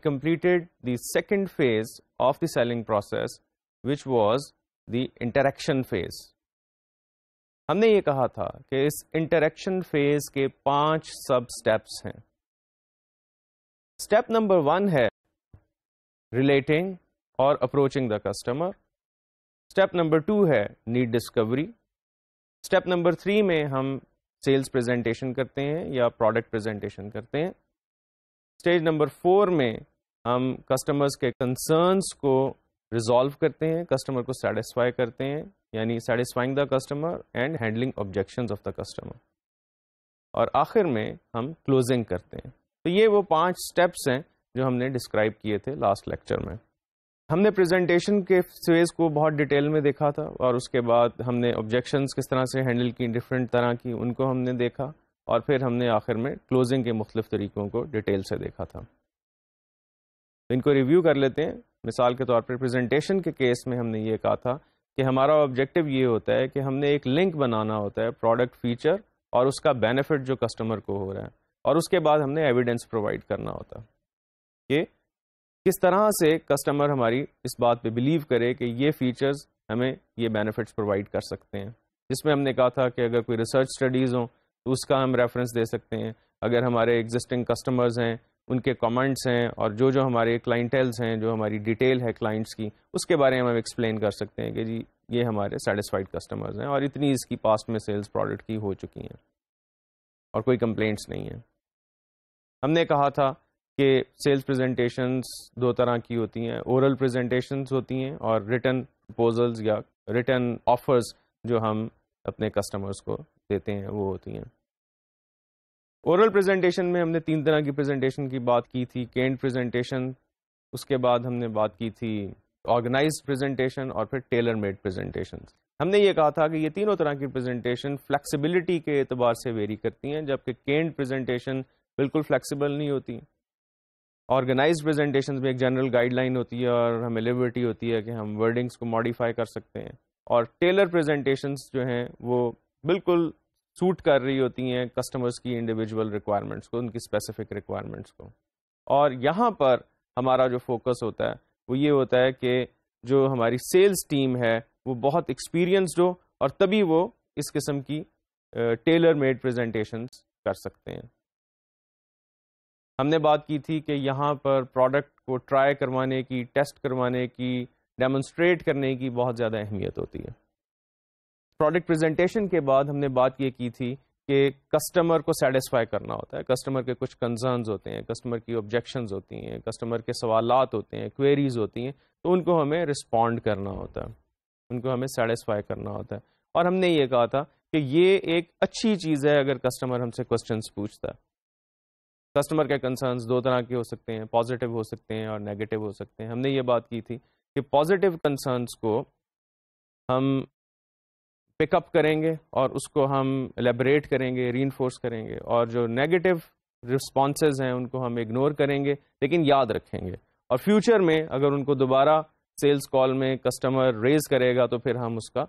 completed the second phase of the selling process which was the interaction phase हमने ये कहा था कि इस इंटरेक्शन फेज के पांच सब स्टेप्स हैं स्टेप नंबर वन है रिलेटिंग और approaching the customer step number two है need discovery step number three में हम सेल्स प्रेजेंटेशन करते हैं या प्रोडक्ट प्रेजेंटेशन करते हैं स्टेज नंबर फोर में हम कस्टमर्स के कंसर्न्स को रिजॉल्व करते हैं कस्टमर को सेटिस्फाई करते हैं यानी satisfying the customer and handling objection of the customer और आखिर में हम क्लोजिंग करते हैं तो ये वो पांच स्टेप्स हैं जो हमने डिस्क्राइब किए थे लास्ट लेक्चर में हमने प्रेजेंटेशन के फेज को बहुत डिटेल में देखा था और उसके बाद हमने ऑब्जेक्शंस किस तरह से हैंडल की डिफरेंट तरह की उनको हमने देखा और फिर हमने आखिर में क्लोजिंग के मुख्तफ तरीकों को डिटेल से देखा था तो इनको रिव्यू कर लेते हैं मिसाल के तौर पर प्रेजेंटेशन के केस में हमने ये कहा था कि हमारा ऑब्जेक्टिव ये होता है कि हमने एक लिंक बनाना होता है प्रोडक्ट फीचर और उसका बेनिफिट जो कस्टमर को हो रहा है और उसके बाद हमने एविडेंस प्रोवाइड करना होता है कि किस तरह से कस्टमर हमारी इस बात पे बिलीव करे कि ये फीचर्स हमें ये बेनिफिट्स प्रोवाइड कर सकते हैं जिसमें हमने कहा था कि अगर कोई रिसर्च स्टडीज़ हो तो उसका हम रेफरेंस दे सकते हैं अगर हमारे एग्जिस्टिंग कस्टमर्स हैं उनके कमेंट्स हैं और जो जो हमारे क्लाइंटेल्स हैं जो हमारी डिटेल है क्लाइंट्स की उसके बारे में हम एक्सप्लेन कर सकते हैं कि जी ये हमारे सेटिस्फाइड कस्टमर्स हैं और इतनी इसकी पास्ट में सेल्स प्रोडक्ट की हो चुकी हैं और कोई कंप्लेंट्स नहीं है हमने कहा था कि सेल्स प्रेजेंटेशंस दो तरह की होती हैं ओरल प्रेजेंटेशंस होती हैं और रिटर्न प्रपोजल्स या रिटर्न ऑफर्स जो हम अपने कस्टमर्स को देते हैं वो होती हैं ओरल प्रेजेंटेशन में हमने तीन तरह की प्रेजेंटेशन की बात की थी केंट प्रेजेंटेशन उसके बाद हमने बात की थी ऑर्गेनाइज प्रेजेंटेशन और फिर टेलर मेड प्रेजेंटेशन हमने ये कहा था कि ये तीनों तरह की प्रेजेंटेशन फ्लेक्सिबिलिटी के एतबार से वेरी करती हैं जबकि केंट प्रेजेंटेशन बिल्कुल फ्लेक्सिबल नहीं होती ऑर्गेनाइज प्रेजेंटेशन में एक जनरल गाइडलाइन होती है और हमें लिबर्टी होती है कि हम वर्डिंग्स को मॉडिफाई कर सकते हैं और टेलर प्रेजेंटेशंस जो हैं वो बिल्कुल सूट कर रही होती हैं कस्टमर्स की इंडिविजुअल रिक्वायरमेंट्स को उनकी स्पेसिफिक रिक्वायरमेंट्स को और यहाँ पर हमारा जो फोकस होता है वो ये होता है कि जो हमारी सेल्स टीम है वो बहुत एक्सपीरियंसड हो और तभी वो इस किस्म की टेलर मेड प्रजेंटेशन कर सकते हैं हमने बात की थी कि यहाँ पर प्रोडक्ट को ट्राई करवाने की टेस्ट करवाने की डेमोन्स्ट्रेट करने की बहुत ज़्यादा अहमियत होती है प्रोडक्ट प्रेजेंटेशन के बाद हमने बात ये की थी कि कस्टमर को सेटिस्फाई करना होता है कस्टमर के कुछ कंसर्न्स होते हैं कस्टमर की ऑब्जेक्शंस होती हैं कस्टमर के सवाल होते हैं क्वेरीज होती हैं तो उनको हमें रिस्पॉन्ड करना होता है उनको हमें सेटिस्फाई करना होता है और हमने ये कहा था कि ये एक अच्छी चीज़ है अगर कस्टमर हमसे क्वेश्चंस पूछता है कस्टमर के कंसर्न्स दो तरह के हो सकते हैं पॉजिटिव हो सकते हैं और नेगेटिव हो सकते हैं हमने ये बात की थी कि पॉजिटिव कंसर्न्स को हम पिकअप करेंगे और उसको हम एलेबरेट करेंगे री करेंगे और जो नेगेटिव रिस्पॉन्सेज हैं उनको हम इग्नोर करेंगे लेकिन याद रखेंगे और फ्यूचर में अगर उनको दोबारा सेल्स कॉल में कस्टमर रेज करेगा तो फिर हम उसका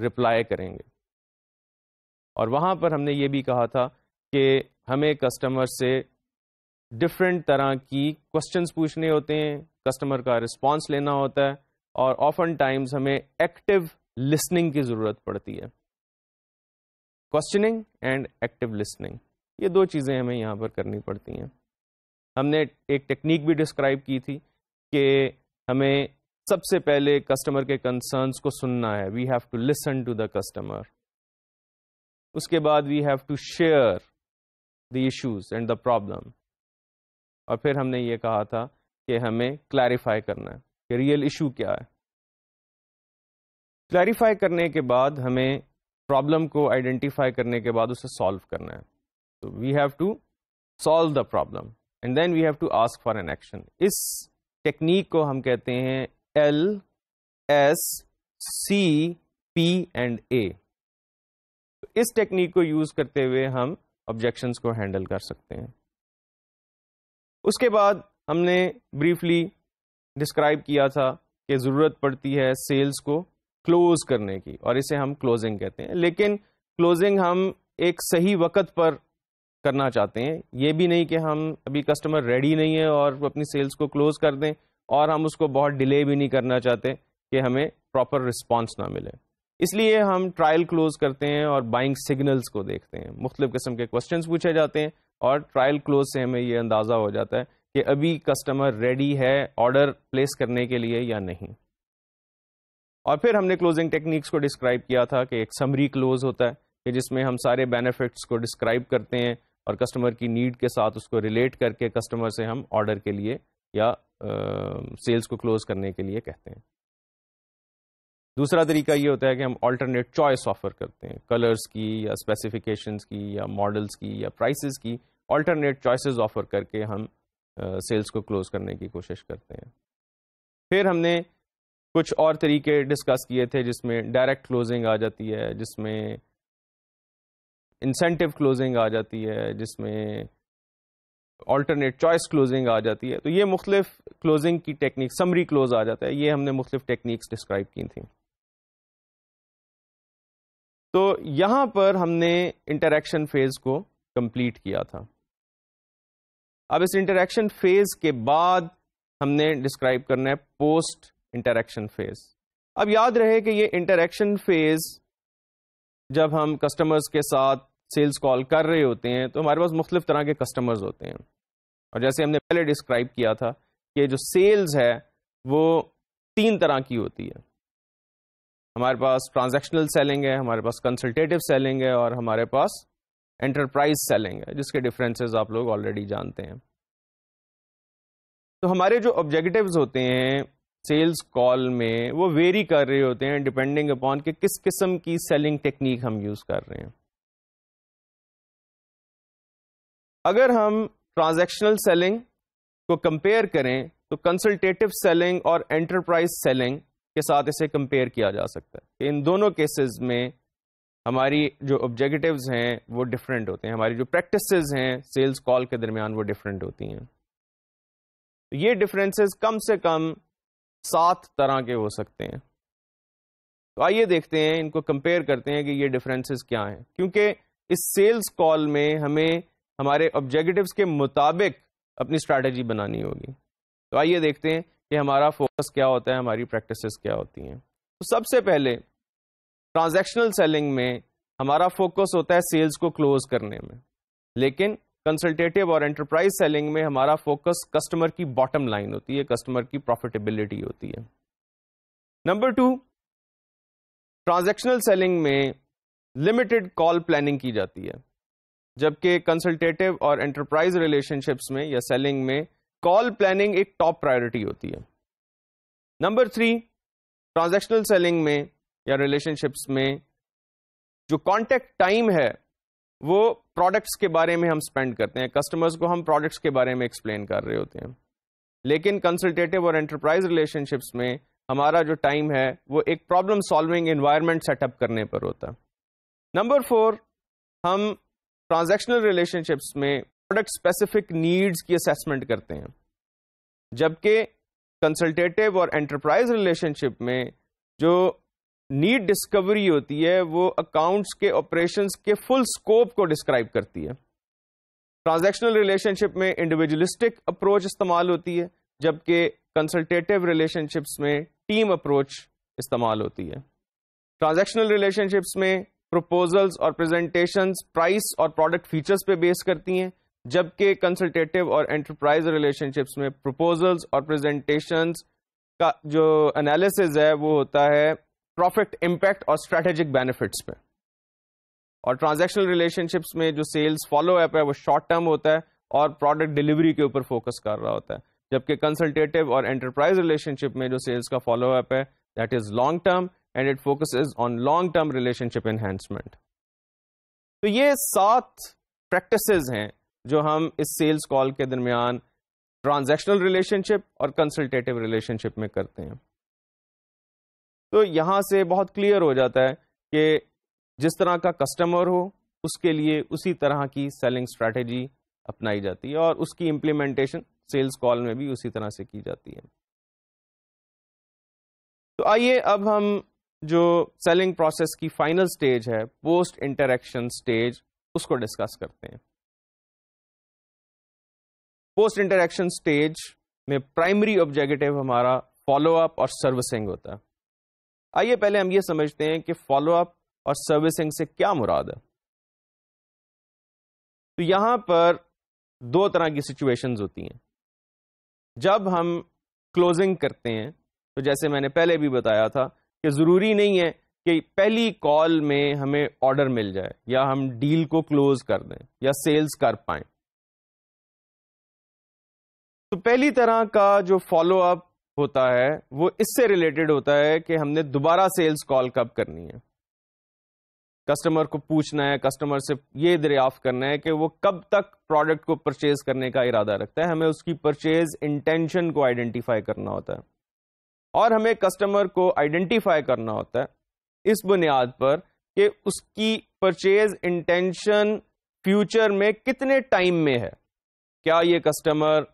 रिप्लाई करेंगे और वहाँ पर हमने ये भी कहा था कि हमें कस्टमर से डिफरेंट तरह की क्वेश्चंस पूछने होते हैं कस्टमर का रिस्पांस लेना होता है और ऑफन टाइम्स हमें एक्टिव लिसनिंग की ज़रूरत पड़ती है क्वेश्चनिंग एंड एक्टिव लिसनिंग ये दो चीज़ें हमें यहाँ पर करनी पड़ती हैं हमने एक टेक्निक भी डिस्क्राइब की थी कि हमें सबसे पहले कस्टमर के कंसर्न्स को सुनना है we have to listen to the customer उसके बाद we have to share the issues and the problem और फिर हमने ये कहा था कि हमें क्लैरिफाई करना है कि रियल इशू क्या है क्लैरिफाई करने के बाद हमें प्रॉब्लम को आइडेंटिफाई करने के बाद उसे सॉल्व करना है तो we have to solve the problem and then we have to ask for an action इस टेक्निक को हम कहते हैं L S C P and A इस टेक्निक को यूज करते हुए हम ऑब्जेक्शंस को हैंडल कर सकते हैं उसके बाद हमने ब्रीफली डिस्क्राइब किया था कि ज़रूरत पड़ती है सेल्स को क्लोज करने की और इसे हम क्लोजिंग कहते हैं लेकिन क्लोजिंग हम एक सही वक्त पर करना चाहते हैं ये भी नहीं कि हम अभी कस्टमर रेडी नहीं है और अपनी सेल्स को क्लोज कर दें और हम उसको बहुत डिले भी नहीं करना चाहते कि हमें प्रॉपर रिस्पॉन्स ना मिले इसलिए हम ट्रायल क्लोज करते हैं और बाइंग सिग्नल्स को देखते हैं मुख्तलिफ़ किस्म के क्वेश्चंस पूछे जाते हैं और ट्रायल क्लोज से हमें ये अंदाज़ा हो जाता है कि अभी कस्टमर रेडी है ऑर्डर प्लेस करने के लिए या नहीं और फिर हमने क्लोजिंग टेक्निक्स को डिस्क्राइब किया था कि एक समरी क्लोज होता है कि जिसमें हम सारे बेनिफिट्स को डिस्क्राइब करते हैं और कस्टमर की नीड के साथ उसको रिलेट करके कस्टमर से हम ऑर्डर के लिए या सेल्स को क्लोज करने के लिए कहते हैं दूसरा तरीका ये होता है कि हम अल्टरनेट चॉइस ऑफर करते हैं कलर्स की या स्पेसिफिकेशंस की या मॉडल्स की या प्राइसेस की अल्टरनेट चॉइसेस ऑफर करके हम सेल्स को क्लोज करने की कोशिश करते हैं फिर हमने कुछ और तरीके डिस्कस किए थे जिसमें डायरेक्ट क्लोजिंग आ जाती है जिसमें इंसेंटिव क्लोजिंग आ जाती है जिसमें ऑल्टरनेट चॉइस क्लोजिंग आ जाती है तो ये मुख्तलिफ क्लोजिंग की टेक्निक समरी क्लोज आ जाता है ये हमने मुख्तलिफ टेक्निक्स डिस्क्राइब की थी तो यहां पर हमने इंटरेक्शन फेज को कंप्लीट किया था अब इस इंटरेक्शन फेज के बाद हमने डिस्क्राइब करना है पोस्ट इंटरेक्शन फेज अब याद रहे कि ये इंटरेक्शन फेज जब हम कस्टमर्स के साथ सेल्स कॉल कर रहे होते हैं तो हमारे पास मुख्तलिफ तरह के कस्टमर्स होते हैं और जैसे हमने पहले डिस्क्राइब किया था कि जो सेल्स है वो तीन तरह की होती है हमारे पास ट्रांजैक्शनल सेलिंग है हमारे पास कंसल्टेटिव सेलिंग है और हमारे पास एंटरप्राइज सेलिंग है जिसके डिफरेंसेस आप लोग ऑलरेडी जानते हैं तो हमारे जो ऑब्जेक्टिव्स होते हैं सेल्स कॉल में वो वेरी कर रहे होते हैं डिपेंडिंग अपॉन कि किस किस्म की सेलिंग टेक्निक हम यूज़ कर रहे हैं अगर हम ट्रांजैक्शनल सेलिंग को कंपेयर करें तो कंसल्टेटिव सेलिंग और एंटरप्राइज सेलिंग के साथ इसे कंपेयर किया जा सकता है इन दोनों केसेस में हमारी जो ऑब्जेक्टिव्स हैं वो डिफरेंट होते हैं हमारी जो प्रैक्टिसेस हैं सेल्स कॉल के दरमियान वो डिफरेंट होती हैं ये डिफरेंसेस कम से कम सात तरह के हो सकते हैं तो आइए देखते हैं इनको कंपेयर करते हैं कि ये डिफरेंसेस क्या हैं क्योंकि इस सेल्स कॉल में हमें हमारे ऑब्जेक्टिव्स के मुताबिक अपनी स्ट्रेटेजी बनानी होगी तो आइए देखते हैं कि हमारा फोकस क्या होता है हमारी प्रैक्टिसेस क्या होती हैं तो सबसे पहले ट्रांजैक्शनल सेलिंग में हमारा फोकस होता है सेल्स को क्लोज करने में लेकिन कंसल्टेटिव और एंटरप्राइज सेलिंग में हमारा फोकस कस्टमर की बॉटम लाइन होती है कस्टमर की प्रॉफिटेबिलिटी होती है नंबर टू ट्रांजेक्शनल सेलिंग में लिमिटेड कॉल प्लानिंग की जाती है जबकि कंसल्टेटिव और एंटरप्राइज रिलेशनशिप्स में या सेलिंग में कॉल प्लानिंग एक टॉप प्रायोरिटी होती है नंबर थ्री ट्रांजेक्शनल सेलिंग में या रिलेशनशिप्स में जो कॉन्टेक्ट टाइम है वो प्रोडक्ट्स के बारे में हम स्पेंड करते हैं कस्टमर्स को हम प्रोडक्ट्स के बारे में एक्सप्लेन कर रहे होते हैं लेकिन कंसल्टेटिव और एंटरप्राइज रिलेशनशिप्स में हमारा जो टाइम है वो एक प्रॉब्लम सॉल्विंग इन्वायरमेंट सेटअप करने पर होता है नंबर फोर हम ट्रांजैक्शनल रिलेशनशिप्स में प्रोडक्ट स्पेसिफिक नीड्स की असेसमेंट करते हैं जबकि कंसल्टेटिव और एंटरप्राइज रिलेशनशिप में जो नीट डिस्कवरी होती है वो अकाउंट्स के ऑपरेशंस के फुल स्कोप को डिस्क्राइब करती है ट्रांजैक्शनल रिलेशनशिप में इंडिविजुअलिस्टिक अप्रोच इस्तेमाल होती है जबकि कंसल्टेटिव रिलेशनशिप्स में टीम अप्रोच इस्तेमाल होती है ट्रांजैक्शनल रिलेशनशिप्स में प्रपोजल्स और प्रेजेंटेशंस प्राइस और प्रोडक्ट फीचर्स पर बेस करती हैं जबकि कंसल्टेटिव और एंटरप्राइज रिलेशनशिप्स में प्रपोजल्स और प्रेजेंटेशंस का जो एनालिसिस है वो होता है प्रॉफिट इम्पैक्ट और स्ट्रेटेजिक बेनिफिट पे और ट्रांजेक्शनल रिलेशनशिप में जो सेल्स फॉलो अप है वो शॉर्ट टर्म होता है और प्रोडक्ट डिलीवरी के ऊपर फोकस कर रहा होता है जबकि कंसल्टेटिव और एंटरप्राइज रिलेशनशिप में जो सेल्स का फॉलो अप है that is long term and it focus on long term relationship enhancement तो ये सात प्रैक्टिस हैं जो हम इस सेल्स कॉल के दरमियान ट्रांजेक्शनल रिलेशनशिप और कंसल्टेटिव रिलेशनशिप में करते हैं तो यहां से बहुत क्लियर हो जाता है कि जिस तरह का कस्टमर हो उसके लिए उसी तरह की सेलिंग स्ट्रैटेजी अपनाई जाती है और उसकी इम्प्लीमेंटेशन सेल्स कॉल में भी उसी तरह से की जाती है तो आइए अब हम जो सेलिंग प्रोसेस की फाइनल स्टेज है पोस्ट इंटरेक्शन स्टेज उसको डिस्कस करते हैं पोस्ट इंटरेक्शन स्टेज में प्राइमरी ऑब्जेक्टिव हमारा फॉलोअप और सर्विसिंग होता है आइए पहले हम ये समझते हैं कि फॉलो अप और सर्विसिंग से क्या मुराद है तो यहां पर दो तरह की सिचुएशन होती हैं जब हम क्लोजिंग करते हैं तो जैसे मैंने पहले भी बताया था कि ज़रूरी नहीं है कि पहली कॉल में हमें ऑर्डर मिल जाए या हम डील को क्लोज कर दें या सेल्स कर पाए तो पहली तरह का जो फॉलोअप होता है वो इससे रिलेटेड होता है कि हमने दोबारा सेल्स कॉल कब करनी है कस्टमर को पूछना है कस्टमर से ये दरियाफ्त करना है कि वो कब तक प्रोडक्ट को परचेज करने का इरादा रखता है हमें उसकी परचेज इंटेंशन को आइडेंटिफाई करना होता है और हमें कस्टमर को आइडेंटिफाई करना होता है इस बुनियाद पर कि उसकी परचेज इंटेंशन फ्यूचर में कितने टाइम में है क्या ये कस्टमर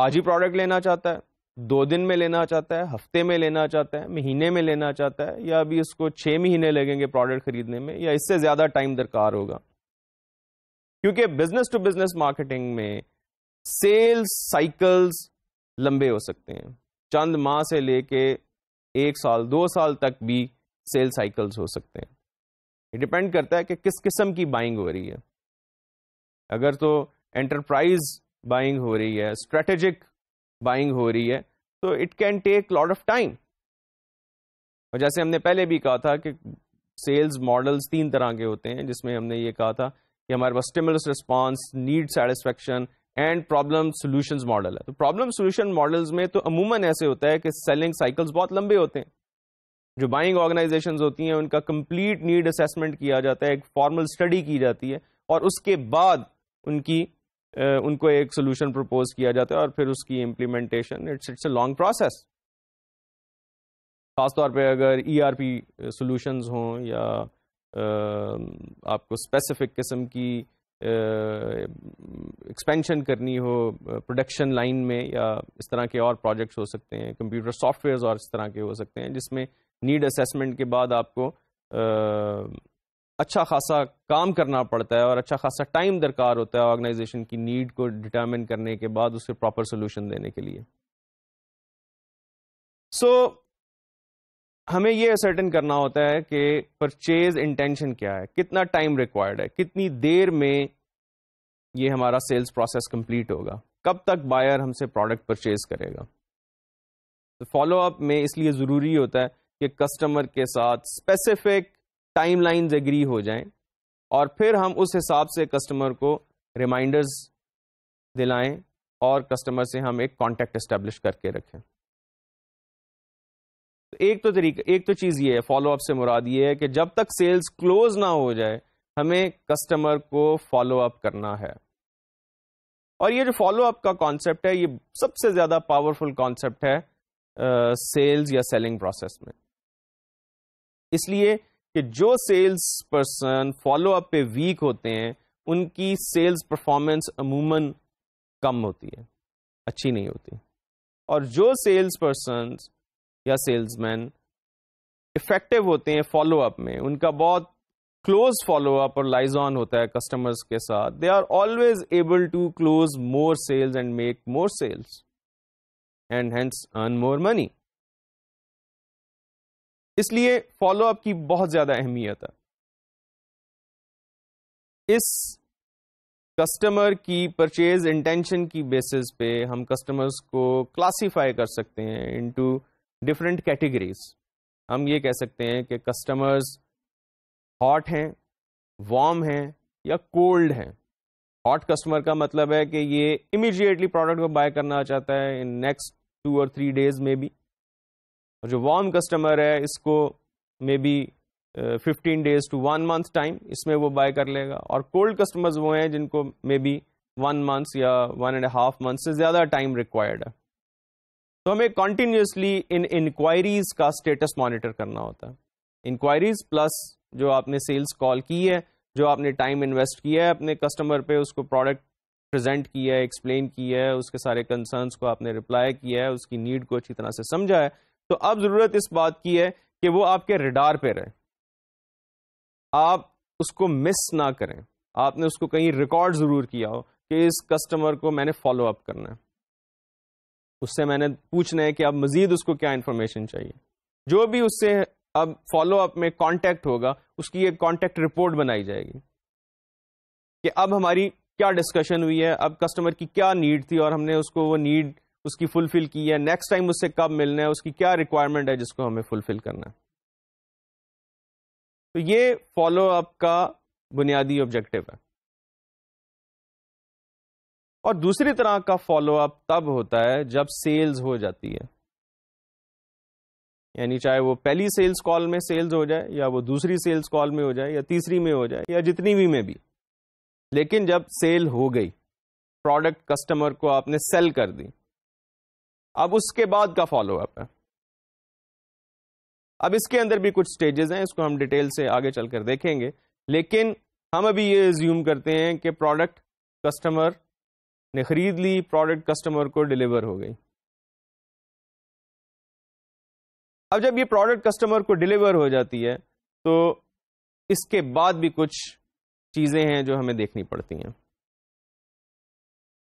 आज ही प्रोडक्ट लेना चाहता है दो दिन में लेना चाहता है हफ्ते में लेना चाहता है महीने में लेना चाहता है या अभी उसको छह महीने लगेंगे प्रोडक्ट खरीदने में या इससे ज़्यादा टाइम दरकार होगा क्योंकि बिजनेस टू बिजनेस मार्केटिंग में सेल्स साइकल्स लंबे हो सकते हैं चंद माह से लेके एक साल दो साल तक भी सेल साइकल्स हो सकते हैं डिपेंड करता है कि किस किस्म की बाइंग हो रही है अगर तो एंटरप्राइज बाइंग हो रही है स्ट्रेटेजिक बाइंग हो रही है तो it can take lot of time और जैसे हमने पहले भी कहा था कि सेल्स मॉडल्स तीन तरह के होते हैं जिसमें हमने ये कहा था कि हमारे पास stimulus response need satisfaction and problem solution model है तो प्रॉब्लम सोल्यूशन मॉडल्स में तो अमूमन ऐसे होता है कि सेलिंग साइकिल्स बहुत लंबे होते हैं जो बाइंग ऑर्गेनाइजेशन होती हैं उनका कंप्लीट नीड असेसमेंट किया जाता है एक फॉर्मल स्टडी की जाती है और उसके बाद उनकी उनको एक सोल्यूशन प्रपोज किया जाता है और फिर उसकी implementation it's it's a long process खासतौर पे अगर ई आर पी सोल्यूशंस हों या आपको स्पेसिफिक किस्म की एक्सपेंशन करनी हो प्रोडक्शन लाइन में या इस तरह के और प्रोजेक्ट्स हो सकते हैं कंप्यूटर सॉफ्टवेयर और इस तरह के हो सकते हैं जिसमें नीड असेसमेंट के बाद आपको अच्छा खासा काम करना पड़ता है और अच्छा खासा टाइम दरकार होता है ऑर्गेनाइजेशन की नीड को डिटर्मिन करने के बाद उसे प्रॉपर सोल्यूशन देने के लिए सो so, हमें यह सर्टन करना होता है कि परचेज इंटेंशन क्या है कितना टाइम रिक्वायर्ड है कितनी देर में ये हमारा सेल्स प्रोसेस कंप्लीट होगा कब तक बायर हमसे प्रोडक्ट परचेज करेगा तो फॉलोअप में इसलिए ज़रूरी होता है कि कस्टमर के साथ स्पेसिफिक टाइम लाइन्स एग्री हो जाएं और फिर हम उस हिसाब से कस्टमर को रिमाइंडर्स दिलाएं और कस्टमर से हम एक कांटेक्ट इस्टेब्लिश करके रखें तो एक तो तरीका एक तो चीज़ ये है फॉलोअप से मुराद ये है कि जब तक सेल्स क्लोज ना हो जाए हमें कस्टमर को फॉलोअप करना है और ये जो फॉलोअप का कॉन्सेप्ट है ये सबसे ज़्यादा पावरफुल कॉन्सेप्ट है सेल्स uh, या सेलिंग प्रोसेस में इसलिए कि जो सेल्स पर्सन फॉलोअप पे वीक होते हैं उनकी सेल्स परफॉर्मेंस अमूमन कम होती है अच्छी नहीं होती और जो सेल्स पर्सन या सेल्स मैन इफेक्टिव होते हैं फॉलो अप में उनका बहुत क्लोज फॉलोअप और लाइजॉन होता है कस्टमर्स के साथ they are always able to close more sales and make more sales and hence earn more money इसलिए फॉलो अप की बहुत ज्यादा अहमियत है इस कस्टमर की परचेज इंटेंशन की बेसिस पे हम कस्टमर्स को क्लासिफाई कर सकते हैं इनटू डिफरेंट कैटेगरीज हम ये कह सकते हैं कि कस्टमर्स हॉट हैं वार्म हैं या कोल्ड हैं हॉट कस्टमर का मतलब है कि ये इमीडिएटली प्रोडक्ट को बाय करना चाहता है इन नेक्स्ट टू और थ्री डेज में भी और जो वार्म कस्टमर है इसको maybe fifteen days to one month time इसमें वो बाय कर लेगा और कोल्ड कस्टमर्स वो हैं जिनको मे बी वन मंथ या वन एंड हाफ मंथ से ज़्यादा टाइम रिक्वायर्ड है तो हमें कॉन्टीन्यूसली इन इंक्वायरीज का स्टेटस मॉनिटर करना होता है इंक्वायरीज प्लस जो आपने सेल्स कॉल की है जो आपने टाइम इन्वेस्ट किया है अपने कस्टमर पे उसको प्रोडक्ट प्रेजेंट किया है एक्सप्लेन किया है उसके सारे कंसर्न्स को आपने रिप्लाई किया है उसकी नीड को अच्छी तरह से समझा है तो अब जरूरत इस बात की है कि वो आपके रिडार पे रहे आप उसको मिस ना करें आपने उसको कहीं रिकॉर्ड जरूर किया हो कि इस कस्टमर को मैंने फॉलो अप करना है उससे मैंने पूछना है कि अब मजीद उसको क्या इंफॉर्मेशन चाहिए जो भी उससे अब फॉलो अप में कॉन्टेक्ट होगा उसकी एक कॉन्टेक्ट रिपोर्ट बनाई जाएगी कि अब हमारी क्या डिस्कशन हुई है अब कस्टमर की क्या नीड थी और हमने उसको वो नीड उसकी फुलफिल की है नेक्स्ट टाइम उससे कब मिलना है उसकी क्या रिक्वायरमेंट है जिसको हमें फुलफिल करना है तो ये फॉलो अप का बुनियादी ऑब्जेक्टिव है और दूसरी तरह का फॉलो अप तब होता है जब सेल्स हो जाती है यानी चाहे वो पहली सेल्स कॉल में सेल्स हो जाए या वो दूसरी सेल्स कॉल में हो जाए या तीसरी में हो जाए या जितनी भी में भी लेकिन जब सेल हो गई प्रोडक्ट कस्टमर को आपने सेल कर दी अब उसके बाद का फॉलोअप है अब इसके अंदर भी कुछ स्टेजेस हैं इसको हम डिटेल से आगे चलकर देखेंगे लेकिन हम अभी ये रिज्यूम करते हैं कि प्रोडक्ट कस्टमर ने खरीद ली प्रोडक्ट कस्टमर को डिलीवर हो गई अब जब ये प्रोडक्ट कस्टमर को डिलीवर हो जाती है तो इसके बाद भी कुछ चीज़ें हैं जो हमें देखनी पड़ती हैं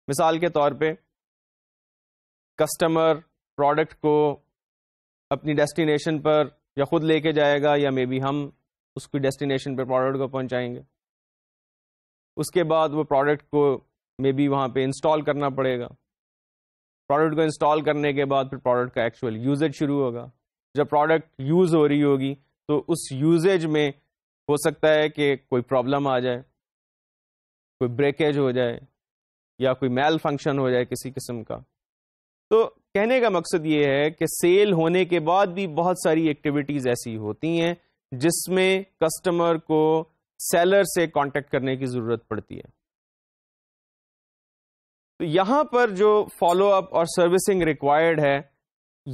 मिसाल के तौर पर कस्टमर प्रोडक्ट को अपनी डेस्टिनेशन पर या ख़ुद लेके जाएगा या मे बी हम उसकी डेस्टिनेशन पर प्रोडक्ट को पहुंचाएंगे उसके बाद वो प्रोडक्ट को मे बी वहाँ पे इंस्टॉल करना पड़ेगा प्रोडक्ट को इंस्टॉल करने के बाद फिर प्रोडक्ट का एक्चुअल यूजेज शुरू होगा जब प्रोडक्ट यूज़ हो रही होगी तो उस यूजेज में हो सकता है कि कोई प्रॉब्लम आ जाए कोई ब्रेकेज हो जाए या कोई मेल फंक्शन हो जाए किसी किस्म का तो कहने का मकसद ये है कि सेल होने के बाद भी बहुत सारी एक्टिविटीज़ ऐसी होती हैं जिसमें कस्टमर को सेलर से कांटेक्ट करने की ज़रूरत पड़ती है तो यहाँ पर जो फॉलो अप और सर्विसिंग रिक्वायर्ड है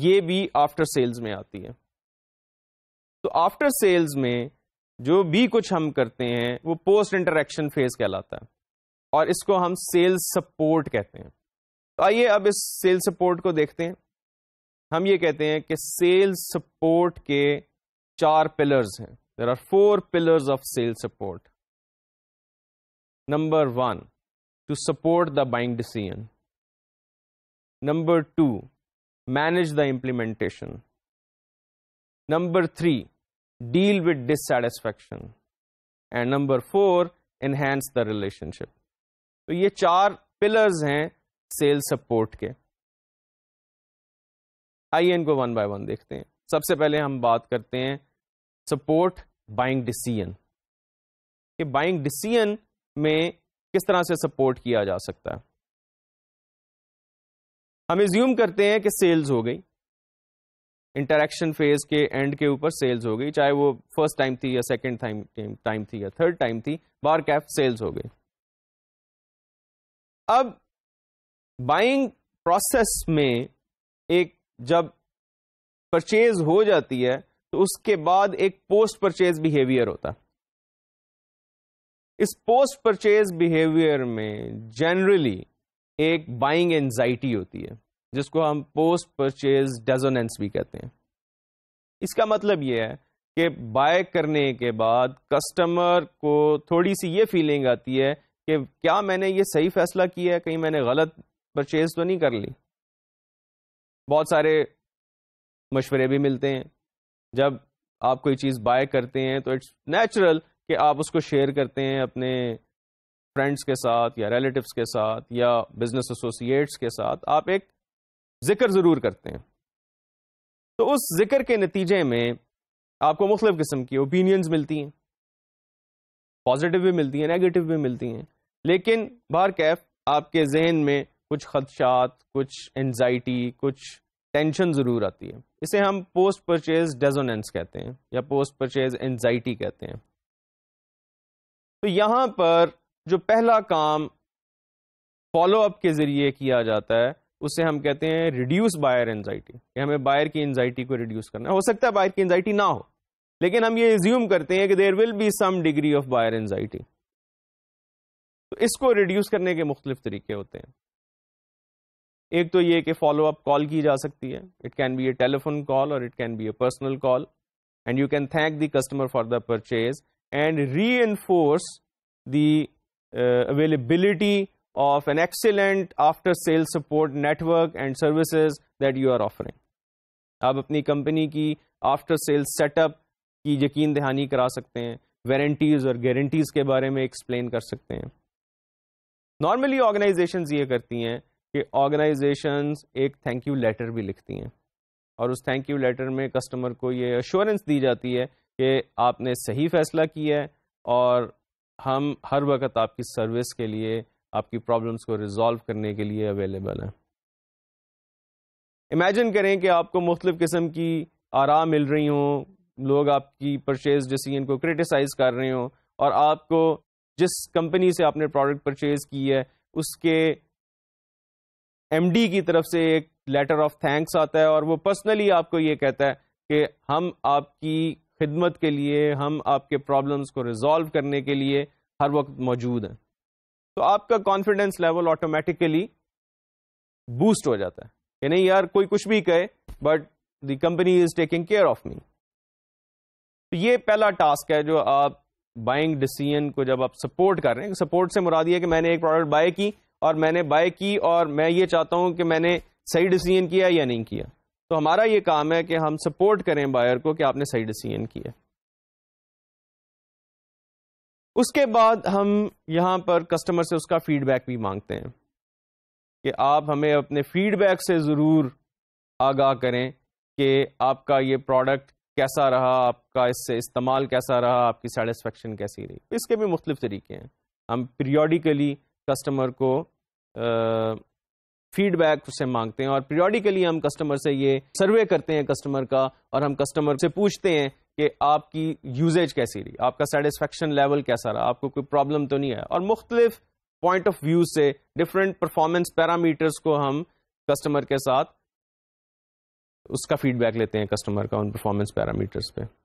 ये भी आफ्टर सेल्स में आती है तो आफ्टर सेल्स में जो भी कुछ हम करते हैं वो पोस्ट इंटरेक्शन फेज कहलाता है और इसको हम सेल्स सपोर्ट कहते हैं तो आइए अब इस सेल सपोर्ट को देखते हैं हम ये कहते हैं कि सेल सपोर्ट के चार पिलर्स हैं there are four pillars of sale support number one to support the buying decision number two manage the implementation number three deal with dissatisfaction and number four enhance the relationship तो ये चार pillars हैं cell support के आइए इनको one by one देखते हैं सबसे पहले हम बात करते हैं सपोर्ट बाइंग डिसीजन कि बाइंग डिसीजन में किस तरह से सपोर्ट किया जा सकता है हम इज्यूम करते हैं कि सेल्स हो गई इंटरेक्शन फेज के एंड के ऊपर सेल्स हो गई चाहे वो फर्स्ट टाइम थी या सेकंड टाइम टाइम थी या थर्ड टाइम थी बार कैफ सेल्स हो गई अब बाइंग प्रोसेस में एक जब परचेज हो जाती है तो उसके बाद एक पोस्ट परचेज बिहेवियर होता इस पोस्ट परचेज बिहेवियर में जनरली एक बाइंग एंजाइटी होती है जिसको हम पोस्ट परचेज डेजोनेंस भी कहते हैं इसका मतलब यह है कि बाय करने के बाद कस्टमर को थोड़ी सी ये फीलिंग आती है कि क्या मैंने ये सही फैसला किया है कहीं मैंने गलत परचेज तो नहीं कर ली बहुत सारे मशवरे भी मिलते हैं जब आप कोई चीज़ बाय करते हैं तो इट्स नेचुरल कि आप उसको शेयर करते हैं अपने फ्रेंड्स के साथ या रिलेटिव्स के साथ या बिजनेस एसोसिएट्स के साथ आप एक जिक्र ज़रूर करते हैं तो उस जिक्र के नतीजे में आपको मुख्तलिफ़ किस्म की ओपिनियंस मिलती हैं पॉजिटिव भी मिलती हैं नेगेटिव भी मिलती हैं लेकिन बाहर कैफ आपके जहन में कुछ खदशात कुछ एनजाइटी कुछ टेंशन ज़रूर आती है इसे हम पोस्ट परचेज डेजोनेंस कहते हैं या पोस्ट परचेज एनजाइटी कहते हैं तो यहाँ पर जो पहला काम फॉलो अप के ज़रिए किया जाता है उसे हम कहते हैं रिड्यूस बायर एनजाइटी हमें बायर की एनजाइटी को रिड्यूस करना है हो सकता है बायर की एनजाइटी ना हो लेकिन हम ये रिज्यूम करते हैं कि there will be some degree of buyer anxiety तो इसको रिड्यूस करने के मुख्तलिफ तरीके होते हैं एक तो ये कि फॉलोअप कॉल की जा सकती है it can be a telephone call और it can be a personal call and you can thank the customer for the purchase and reinforce the availability of an excellent after sales support network and services that you are offering आप अपनी company की after sales setup की यकीन दहानी करा सकते हैं warranties और guarantees के बारे में एक्सप्लेन कर सकते हैं नॉर्मली ऑर्गेनाइजेशंस ये करती हैं कि ऑर्गेनाइजेशंस एक थैंक यू लेटर भी लिखती हैं और उस थैंक यू लेटर में कस्टमर को ये अश्योरेंस दी जाती है कि आपने सही फैसला किया है और हम हर वक्त आपकी सर्विस के लिए आपकी प्रॉब्लम्स को रिजॉल्व करने के लिए अवेलेबल हैं इमेजिन करें कि आपको मुख्तलिफ़ किस्म की आराम मिल रही हों लोग आपकी परचेज डिसीजन को क्रिटिसाइज़ कर रहे हों और आपको जिस कंपनी से आपने प्रोडक्ट परचेज़ की है उसके एमडी की तरफ से एक लेटर ऑफ थैंक्स आता है और वो पर्सनली आपको ये कहता है कि हम आपकी खिदमत के लिए हम आपके प्रॉब्लम्स को रिजॉल्व करने के लिए हर वक्त मौजूद हैं तो आपका कॉन्फिडेंस लेवल ऑटोमेटिकली बूस्ट हो जाता है कि नहीं यार कोई कुछ भी कहे but the company is taking care of me तो ये पहला टास्क है जो आप बाइंग डिसीजन को जब आप सपोर्ट कर रहे हैं सपोर्ट से मुराद ये कि मैंने एक प्रोडक्ट बाय की और मैंने बाय की और मैं ये चाहता हूं कि मैंने सही डिसीजन किया या नहीं किया तो हमारा ये काम है कि हम सपोर्ट करें बायर को कि आपने सही डिसीजन किया उसके बाद हम यहां पर कस्टमर से उसका फीडबैक भी मांगते हैं कि आप हमें अपने फीडबैक से ज़रूर आगाह करें कि आपका ये प्रोडक्ट कैसा रहा आपका इससे इस्तेमाल कैसा रहा आपकी सेटिस्फेक्शन कैसी रही इसके भी मुख्तलिफ तरीके हैं हम पीरियडिकली कस्टमर को फीडबैक से मांगते हैं और पीरियडिकली हम कस्टमर से ये सर्वे करते हैं कस्टमर का और हम कस्टमर से पूछते हैं कि आपकी यूजेज कैसी रही आपका सेटिस्फेक्शन लेवल कैसा रहा आपको कोई प्रॉब्लम तो नहीं है और मुख्तलिफ पॉइंट ऑफ व्यू से डिफरेंट परफॉर्मेंस पैरामीटर्स को हम कस्टमर के साथ उसका फीडबैक लेते हैं कस्टमर का उन परफॉर्मेंस पैरामीटर्स पे